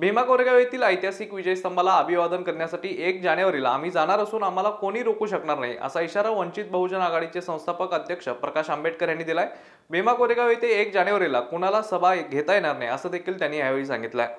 भीमा कोरेगाव येथील ऐतिहासिक विजय स्तंभाला अभिवादन करण्यासाठी एक जानेवारीला आम्ही जाणार असून आम्हाला कोणी रोखू शकणार नाही असा इशारा वंचित बहुजन आघाडीचे संस्थापक अध्यक्ष प्रकाश आंबेडकर यांनी दिलाय भीमा कोरेगाव येथे एक जानेवारीला कुणाला सभा घेता येणार नाही असं देखील त्यांनी यावेळी सांगितलं